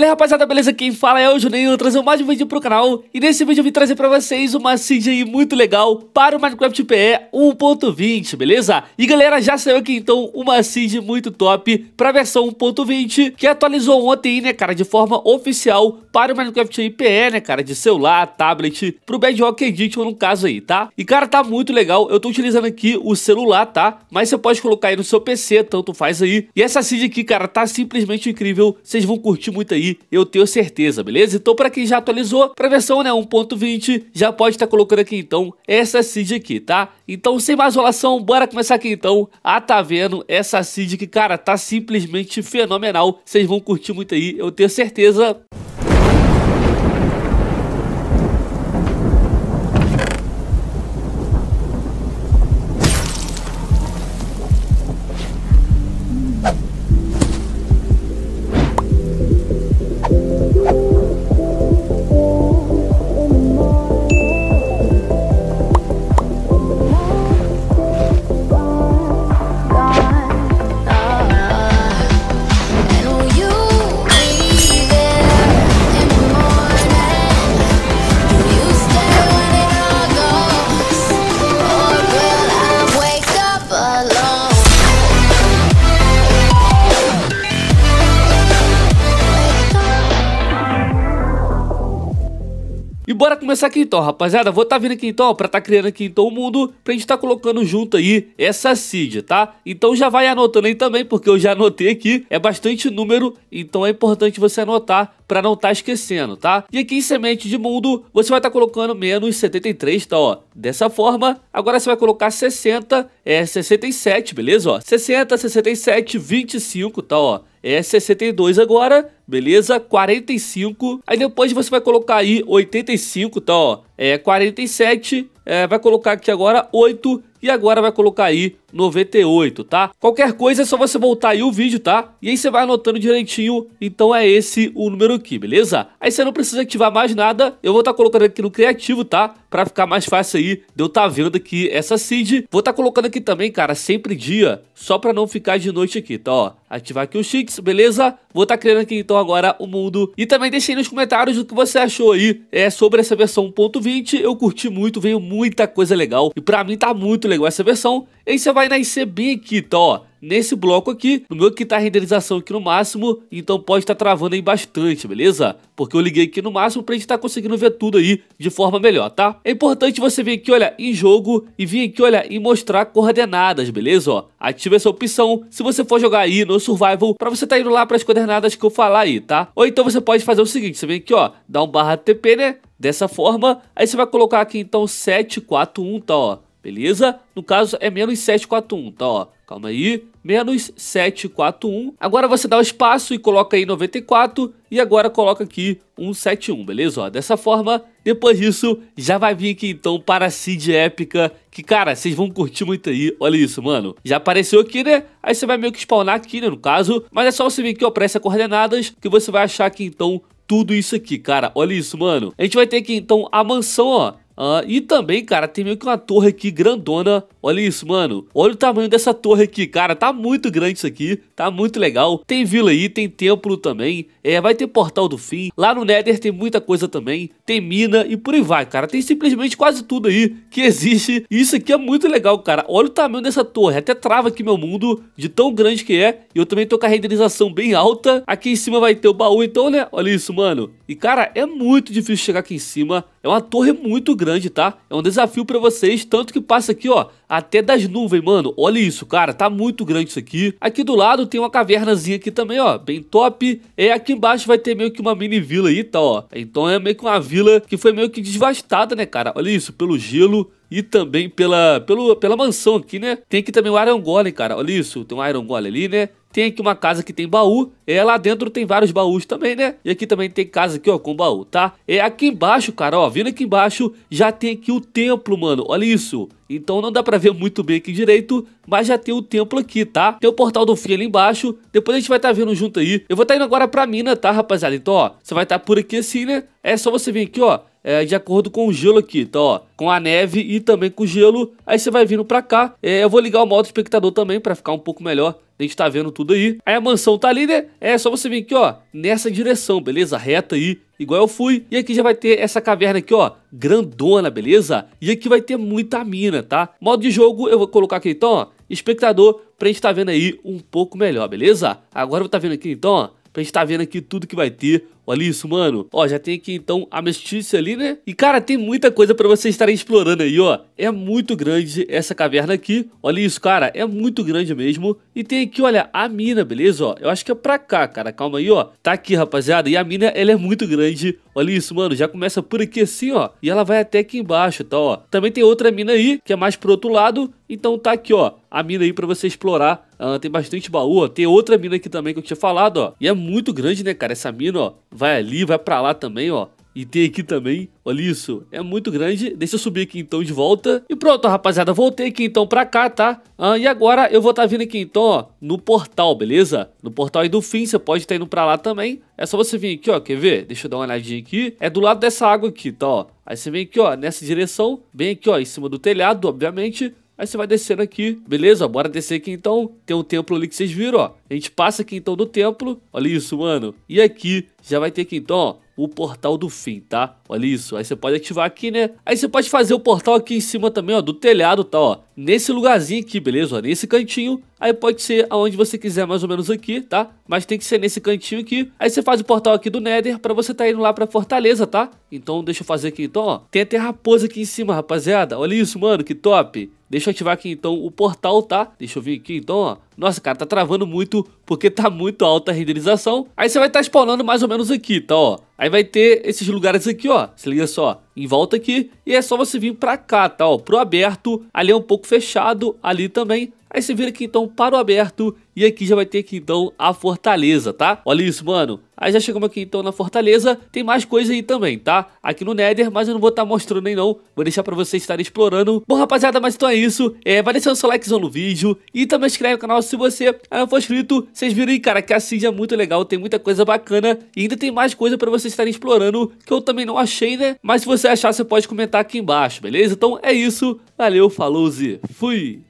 Olha rapaziada, beleza? Quem fala é o Juninho, trazendo mais um vídeo pro canal E nesse vídeo eu vim trazer pra vocês uma CGI muito legal para o Minecraft PE 1.20, beleza? E galera, já saiu aqui então uma CG muito top pra versão 1.20 Que atualizou ontem, né cara, de forma oficial para o Minecraft PE, né cara De celular, tablet, pro Bedrock Edition no caso aí, tá? E cara, tá muito legal, eu tô utilizando aqui o celular, tá? Mas você pode colocar aí no seu PC, tanto faz aí E essa CG aqui, cara, tá simplesmente incrível, vocês vão curtir muito aí eu tenho certeza, beleza? Então para quem já atualizou para a versão né, 1.20, já pode estar tá colocando aqui então essa seed aqui, tá? Então sem mais enrolação, bora começar aqui então Ah tá vendo essa seed que, cara, tá simplesmente fenomenal. Vocês vão curtir muito aí, eu tenho certeza. E bora começar aqui então, rapaziada. Vou estar tá vindo aqui então, pra estar tá criando aqui então o mundo, pra gente estar tá colocando junto aí essa seed, tá? Então já vai anotando aí também, porque eu já anotei aqui. É bastante número, então é importante você anotar pra não estar tá esquecendo, tá? E aqui em semente de mundo, você vai estar tá colocando menos 73, tá? Ó, dessa forma. Agora você vai colocar 60, é 67, beleza? Ó, 60, 67, 25, tá? Ó, é 62 agora, beleza? 45. Aí depois você vai colocar aí 85, tá, ó. É 47, é, vai colocar aqui agora 8 e agora vai colocar aí 98, tá? Qualquer coisa é só você voltar aí o vídeo, tá? E aí você vai anotando direitinho, então é esse o número aqui, beleza? Aí você não precisa ativar mais nada, eu vou estar tá colocando aqui no criativo, tá? para ficar mais fácil aí de eu estar tá vendo aqui essa seed. Vou estar tá colocando aqui também, cara, sempre dia, só para não ficar de noite aqui, tá? Ó, ativar aqui o cheats beleza? Vou estar tá criando aqui então agora o mundo. E também deixa aí nos comentários o que você achou aí é, sobre essa versão 1.20. Eu curti muito, veio muita coisa legal. E para mim tá muito legal essa versão. E aí você vai nascer bem aqui, tá? Ó, nesse bloco aqui, no meu que tá a renderização aqui no máximo, então pode estar tá travando aí bastante, beleza? Porque eu liguei aqui no máximo pra gente estar tá conseguindo ver tudo aí de forma melhor, tá? É importante você vir aqui, olha, em jogo e vir aqui, olha, e mostrar coordenadas, beleza? Ó, ativa essa opção se você for jogar aí no survival pra você tá indo lá pras coordenadas que eu falar aí, tá? Ou então você pode fazer o seguinte, você vem aqui, ó, dá um barra TP, né? Dessa forma, aí você vai colocar aqui então 741, tá, ó beleza? No caso é menos 741, tá ó. Calma aí, menos 741. Agora você dá o espaço e coloca aí 94 e agora coloca aqui 171, beleza? Ó, dessa forma, depois disso, já vai vir aqui então para a seed épica, que cara, vocês vão curtir muito aí, olha isso, mano. Já apareceu aqui, né? Aí você vai meio que spawnar aqui, né, no caso, mas é só você vir aqui, ó, para essas coordenadas, que você vai achar aqui então tudo isso aqui, cara. Olha isso, mano. A gente vai ter aqui então a mansão, ó, ah, e também, cara, tem meio que uma torre aqui grandona. Olha isso, mano. Olha o tamanho dessa torre aqui, cara. Tá muito grande isso aqui. Tá muito legal. Tem vila aí, tem templo também. É, vai ter portal do fim. Lá no Nether tem muita coisa também. Tem mina e por aí vai, cara. Tem simplesmente quase tudo aí que existe. E isso aqui é muito legal, cara. Olha o tamanho dessa torre. Até trava aqui meu mundo de tão grande que é. E eu também tô com a renderização bem alta. Aqui em cima vai ter o baú, então, né? Olha isso, mano. E, cara, é muito difícil chegar aqui em cima. É uma torre muito grande, tá? É um desafio pra vocês, tanto que passa aqui, ó, até das nuvens, mano. Olha isso, cara, tá muito grande isso aqui. Aqui do lado tem uma cavernazinha aqui também, ó, bem top. É, aqui embaixo vai ter meio que uma mini vila aí, tá, ó. Então é meio que uma vila que foi meio que desvastada, né, cara? Olha isso, pelo gelo e também pela, pelo, pela mansão aqui, né? Tem aqui também o Iron Golem, cara. Olha isso, tem um Iron Golem ali, né? Tem aqui uma casa que tem baú. É, lá dentro tem vários baús também, né? E aqui também tem casa aqui, ó, com baú, tá? É, aqui embaixo, cara, ó, vindo aqui embaixo, já tem aqui o templo, mano. Olha isso. Então não dá pra ver muito bem aqui direito, mas já tem o templo aqui, tá? Tem o portal do fim ali embaixo, depois a gente vai estar tá vendo junto aí. Eu vou estar tá indo agora pra mina, tá, rapaziada? Então, ó, você vai estar tá por aqui assim, né? É só você vir aqui, ó, é, de acordo com o gelo aqui, tá? Ó, com a neve e também com o gelo. Aí você vai vindo pra cá. É, eu vou ligar o modo espectador também pra ficar um pouco melhor. A gente tá vendo tudo aí. Aí a mansão tá ali, né? É só você vir aqui, ó, nessa direção, beleza? Reta aí, igual eu fui. E aqui já vai ter essa caverna aqui, ó, grandona, beleza? E aqui vai ter muita mina, tá? Modo de jogo, eu vou colocar aqui então, ó, espectador, pra gente tá vendo aí um pouco melhor, beleza? Agora eu vou tá vendo aqui então, ó, pra gente tá vendo aqui tudo que vai ter Olha isso, mano. Ó, já tem aqui então a mestícia ali, né? E cara, tem muita coisa para vocês estarem explorando aí, ó. É muito grande essa caverna aqui. Olha isso, cara. É muito grande mesmo. E tem aqui, olha, a mina, beleza? Ó, eu acho que é pra cá, cara. Calma aí, ó. Tá aqui, rapaziada. E a mina, ela é muito grande. Olha isso, mano. Já começa por aqui assim, ó. E ela vai até aqui embaixo, tá, ó. Também tem outra mina aí, que é mais pro outro lado. Então tá aqui, ó. A mina aí pra você explorar Uh, tem bastante baú, ó. Tem outra mina aqui também que eu tinha falado, ó. E é muito grande, né, cara? Essa mina, ó. Vai ali, vai pra lá também, ó. E tem aqui também, olha isso, é muito grande. Deixa eu subir aqui então de volta. E pronto, rapaziada, voltei aqui então pra cá, tá? Ah, e agora eu vou estar tá vindo aqui então, ó, no portal, beleza? No portal aí do fim, você pode estar tá indo pra lá também. É só você vir aqui, ó, quer ver? Deixa eu dar uma olhadinha aqui. É do lado dessa água aqui, tá, ó. Aí você vem aqui, ó, nessa direção, bem aqui, ó, em cima do telhado, obviamente. Aí você vai descendo aqui, beleza? Bora descer aqui então. Tem um templo ali que vocês viram, ó. A gente passa aqui então do templo. Olha isso, mano. E aqui já vai ter aqui então, ó, o portal do fim, tá? Olha isso. Aí você pode ativar aqui, né? Aí você pode fazer o portal aqui em cima também, ó, do telhado, tá, ó. Nesse lugarzinho aqui, beleza? Ó, nesse cantinho Aí pode ser aonde você quiser, mais ou menos aqui, tá? Mas tem que ser nesse cantinho aqui. Aí você faz o portal aqui do Nether pra você tá indo lá pra Fortaleza, tá? Então deixa eu fazer aqui, então, ó. Tem até raposa aqui em cima, rapaziada. Olha isso, mano, que top. Deixa eu ativar aqui então o portal, tá? Deixa eu vir aqui então, ó. Nossa, cara, tá travando muito porque tá muito alta a renderização. Aí você vai estar tá spawnando mais ou menos aqui, tá, ó. Aí vai ter esses lugares aqui, ó. Se liga só, em volta aqui. E é só você vir pra cá, tá, ó. Pro aberto, ali é um pouco fechado, ali também. Aí você vira aqui então para o aberto e aqui já vai ter aqui então a fortaleza, tá? Olha isso, mano. Aí já chegamos aqui então na fortaleza, tem mais coisa aí também, tá? Aqui no Nether, mas eu não vou estar tá mostrando aí não, vou deixar pra vocês estarem explorando. Bom, rapaziada, mas então é isso. É, vai deixando seu likezão no vídeo e também inscreve no canal se você não for inscrito. Vocês viram aí, cara, que a Cid é muito legal, tem muita coisa bacana e ainda tem mais coisa pra vocês estarem explorando que eu também não achei, né? Mas se você achar, você pode comentar aqui embaixo, beleza? Então é isso, valeu, falou fui!